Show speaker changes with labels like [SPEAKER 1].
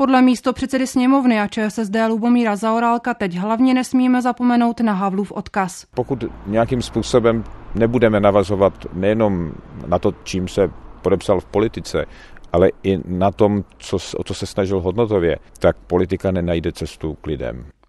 [SPEAKER 1] Podle místo předsedy sněmovny a ČSSD Lubomíra Zaorálka teď hlavně nesmíme zapomenout na Havlův odkaz.
[SPEAKER 2] Pokud nějakým způsobem nebudeme navazovat nejenom na to, čím se podepsal v politice, ale i na tom, co, o co se snažil hodnotově, tak politika nenajde cestu k lidem.